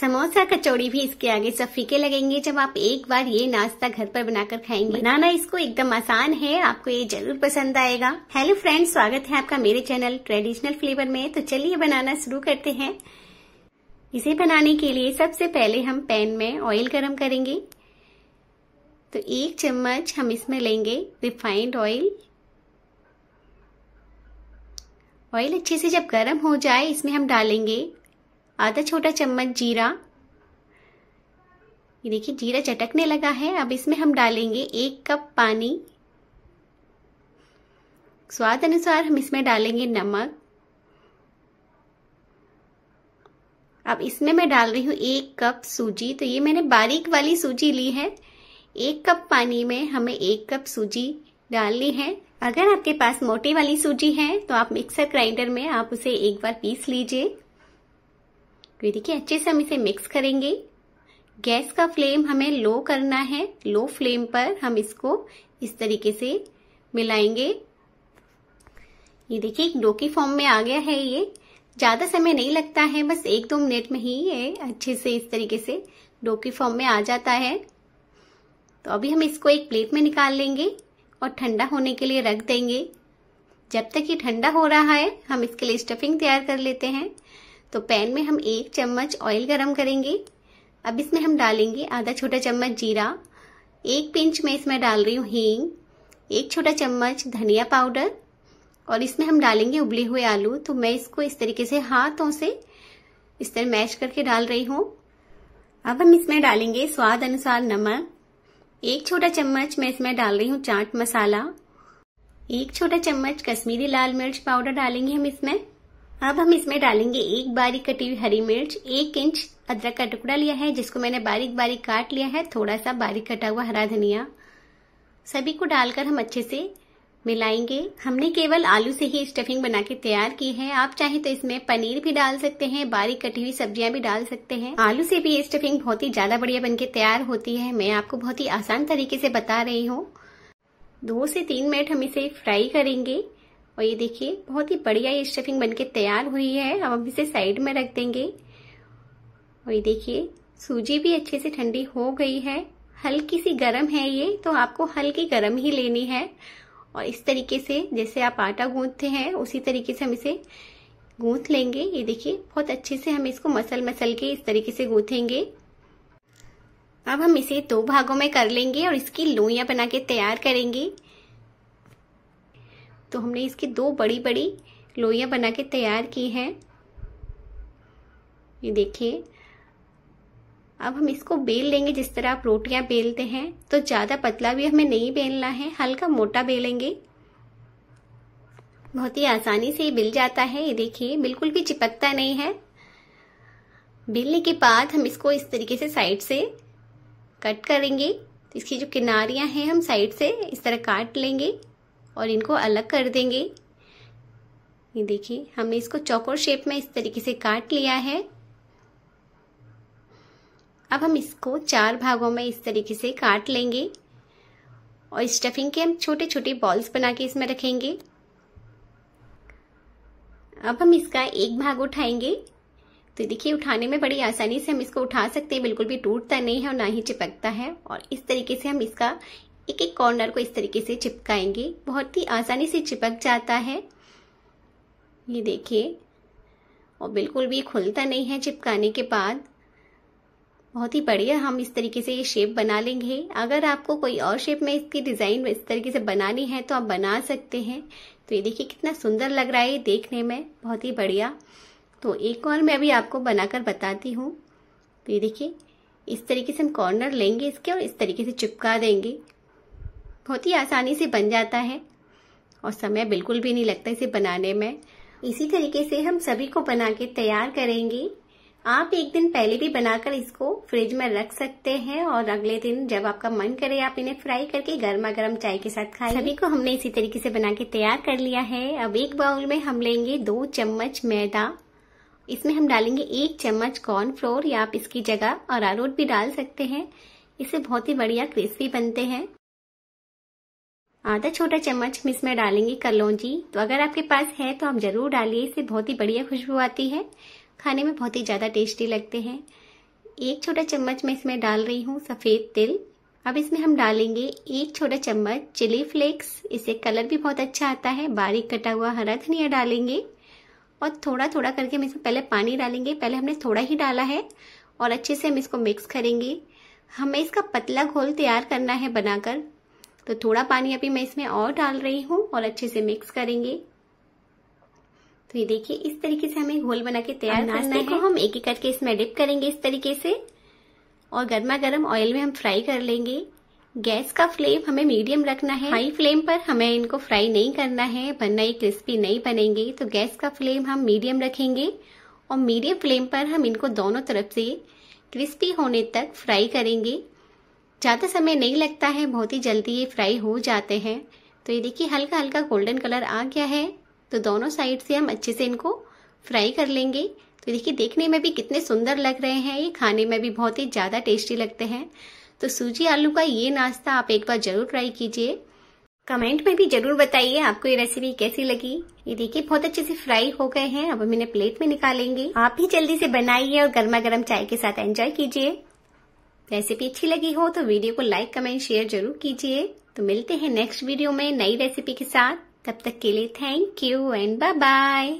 समोसा कचौड़ी भी इसके आगे सब फीके लगेंगे जब आप एक बार ये नाश्ता घर पर बनाकर खाएंगे बनाना इसको एकदम आसान है आपको ये जरूर पसंद आएगा हेलो फ्रेंड्स स्वागत है आपका मेरे चैनल ट्रेडिशनल फ्लेवर में तो चलिए बनाना शुरू करते हैं इसे बनाने के लिए सबसे पहले हम पैन में ऑयल गर्म करेंगे तो एक चम्मच हम इसमें लेंगे रिफाइंड ऑयल ऑयल अच्छे से जब गर्म हो जाए इसमें हम डालेंगे आधा छोटा चम्मच जीरा ये देखिए जीरा चटकने लगा है अब इसमें हम डालेंगे एक कप पानी स्वाद अनुसार हम इसमें डालेंगे नमक अब इसमें मैं डाल रही हूँ एक कप सूजी तो ये मैंने बारीक वाली सूजी ली है एक कप पानी में हमें एक कप सूजी डालनी है अगर आपके पास मोटी वाली सूजी है तो आप मिक्सर ग्राइंडर में आप उसे एक बार पीस लीजिए तो ये देखिए अच्छे से हम इसे मिक्स करेंगे गैस का फ्लेम हमें लो करना है लो फ्लेम पर हम इसको इस तरीके से मिलाएंगे ये देखिए एक डो की फॉर्म में आ गया है ये ज्यादा समय नहीं लगता है बस एक दो मिनट में ही ये अच्छे से इस तरीके से डो की फॉर्म में आ जाता है तो अभी हम इसको एक प्लेट में निकाल लेंगे और ठंडा होने के लिए रख देंगे जब तक ये ठंडा हो रहा है हम इसके लिए स्टफिंग तैयार कर लेते हैं तो पैन में हम एक चम्मच ऑयल गरम करेंगे अब इसमें हम डालेंगे आधा छोटा चम्मच जीरा एक पिंच में इसमें डाल रही हूँ हींग एक छोटा चम्मच धनिया पाउडर और इसमें हम डालेंगे उबले हुए आलू तो मैं इसको इस तरीके से हाथों से इस तरह मैश करके डाल रही हूँ अब हम इसमें डालेंगे स्वाद अनुसार नमक एक छोटा चम्मच मैं इसमें डाल रही हूँ चाट मसाला एक छोटा चम्मच कश्मीरी लाल मिर्च पाउडर डालेंगे हम इसमें अब हम इसमें डालेंगे एक बारीक कटी हुई हरी मिर्च एक इंच अदरक का टुकड़ा लिया है जिसको मैंने बारीक बारीक काट लिया है थोड़ा सा बारीक कटा हुआ हरा धनिया सभी को डालकर हम अच्छे से मिलाएंगे हमने केवल आलू से ही स्टफिंग बना के तैयार की है आप चाहे तो इसमें पनीर भी डाल सकते हैं बारीक कटी हुई सब्जियां भी डाल सकते हैं आलू से भी ये स्टफिंग बहुत ही ज्यादा बढ़िया बनके तैयार होती है मैं आपको बहुत ही आसान तरीके से बता रही हूँ दो से तीन मिनट हम इसे फ्राई करेंगे और ये देखिए बहुत ही बढ़िया ये स्टफिंग बनके तैयार हुई है अब हम इसे साइड में रख देंगे और ये देखिए सूजी भी अच्छे से ठंडी हो गई है हल्की सी गर्म है ये तो आपको हल्की गर्म ही लेनी है और इस तरीके से जैसे आप आटा गूंथते हैं उसी तरीके से हम इसे गूंथ लेंगे ये देखिए बहुत अच्छे से हम इसको मसल मसल के इस तरीके से गूंथेंगे अब हम इसे दो भागों में कर लेंगे और इसकी लोइयां बना के तैयार करेंगे तो हमने इसकी दो बड़ी बड़ी लोइयाँ बना के तैयार की हैं ये देखिए अब हम इसको बेल लेंगे जिस तरह आप रोटियां बेलते हैं तो ज़्यादा पतला भी हमें नहीं बेलना है हल्का मोटा बेलेंगे बहुत ही आसानी से ये बिल जाता है ये देखिए बिल्कुल भी चिपकता नहीं है बेलने के बाद हम इसको इस तरीके से साइड से कट करेंगे इसकी जो किनारियां हैं हम साइड से इस तरह काट लेंगे और इनको अलग कर देंगे ये देखिए हमने इसको चौकोर शेप में इस तरीके से काट लिया है अब हम इसको चार भागों में इस तरीके से काट लेंगे और स्टफिंग के हम छोटे छोटे बॉल्स बना के इसमें रखेंगे अब हम इसका एक भाग उठाएंगे तो देखिए उठाने में बड़ी आसानी से हम इसको उठा सकते हैं बिल्कुल भी टूटता नहीं है और ना ही चिपकता है और इस तरीके से हम इसका एक एक कॉर्नर को इस तरीके से चिपकाएंगे बहुत ही आसानी से चिपक जाता है ये देखिए और बिल्कुल भी खुलता नहीं है चिपकाने के बाद बहुत ही बढ़िया हम इस तरीके से ये शेप बना लेंगे अगर आपको कोई और शेप में इसकी डिज़ाइन इस तरीके से बनानी है तो आप बना सकते हैं तो ये देखिए कितना सुंदर लग रहा है ये देखने में बहुत ही बढ़िया तो एक और मैं अभी आपको बनाकर बताती हूँ तो ये देखिए इस तरीके से हम कॉर्नर लेंगे इसके और इस तरीके से चिपका देंगे बहुत ही आसानी से बन जाता है और समय बिल्कुल भी नहीं लगता इसे बनाने में इसी तरीके से हम सभी को बना के तैयार करेंगे आप एक दिन पहले भी बनाकर इसको फ्रिज में रख सकते हैं और अगले दिन जब आपका मन करे आप इन्हें फ्राई करके गर्मा गर्म चाय के साथ खाएं। सभी को हमने इसी तरीके से बना के तैयार कर लिया है अब एक बाउल में हम लेंगे दो चम्मच मैदा इसमें हम डालेंगे एक चम्मच कॉर्नफ्लोर या आप इसकी जगह अरारोट भी डाल सकते हैं इससे बहुत ही बढ़िया क्रिस्पी बनते हैं आधा छोटा चम्मच हम इसमें डालेंगे कलौजी तो अगर आपके पास है तो आप ज़रूर डालिए इससे बहुत ही बढ़िया खुशबू आती है खाने में बहुत ही ज़्यादा टेस्टी लगते हैं एक छोटा चम्मच मैं इसमें डाल रही हूँ सफ़ेद तिल अब इसमें हम डालेंगे एक छोटा चम्मच चिली फ्लेक्स इससे कलर भी बहुत अच्छा आता है बारीक कटा हुआ हरा धनिया डालेंगे और थोड़ा थोड़ा करके हम इसमें पहले पानी डालेंगे पहले हमने थोड़ा ही डाला है और अच्छे से हम इसको मिक्स करेंगे हमें इसका पतला घोल तैयार करना है बनाकर तो थोड़ा पानी अभी मैं इसमें और डाल रही हूँ और अच्छे से मिक्स करेंगे तो ये देखिए इस तरीके से हमें घोल बना के तैयार करना है हम एक एक करके इसमें डिप करेंगे इस तरीके से और गर्मा गर्म ऑयल में हम फ्राई कर लेंगे गैस का फ्लेम हमें मीडियम रखना है हाई फ्लेम पर हमें इनको फ्राई नहीं करना है वरना ये क्रिस्पी नहीं बनेंगे तो गैस का फ्लेम हम मीडियम रखेंगे और मीडियम फ्लेम पर हम इनको दोनों तरफ से क्रिस्पी होने तक फ्राई करेंगे ज़्यादा समय नहीं लगता है बहुत ही जल्दी ये फ्राई हो जाते हैं तो ये देखिए हल्का हल्का गोल्डन कलर आ गया है तो दोनों साइड से हम अच्छे से इनको फ्राई कर लेंगे तो देखिए देखने में भी कितने सुंदर लग रहे हैं ये खाने में भी बहुत ही ज़्यादा टेस्टी लगते हैं तो सूजी आलू का ये नाश्ता आप एक बार ज़रूर ट्राई कीजिए कमेंट में भी जरूर बताइए आपको ये रेसिपी कैसी लगी ये देखिए बहुत अच्छे से फ्राई हो गए हैं अब हम इन्हें प्लेट में निकालेंगे आप भी जल्दी से बनाइए और गर्मा गर्म चाय के साथ एंजॉय कीजिए रेसिपी अच्छी लगी हो तो वीडियो को लाइक कमेंट शेयर जरूर कीजिए तो मिलते हैं नेक्स्ट वीडियो में नई रेसिपी के साथ तब तक के लिए thank you and bye bye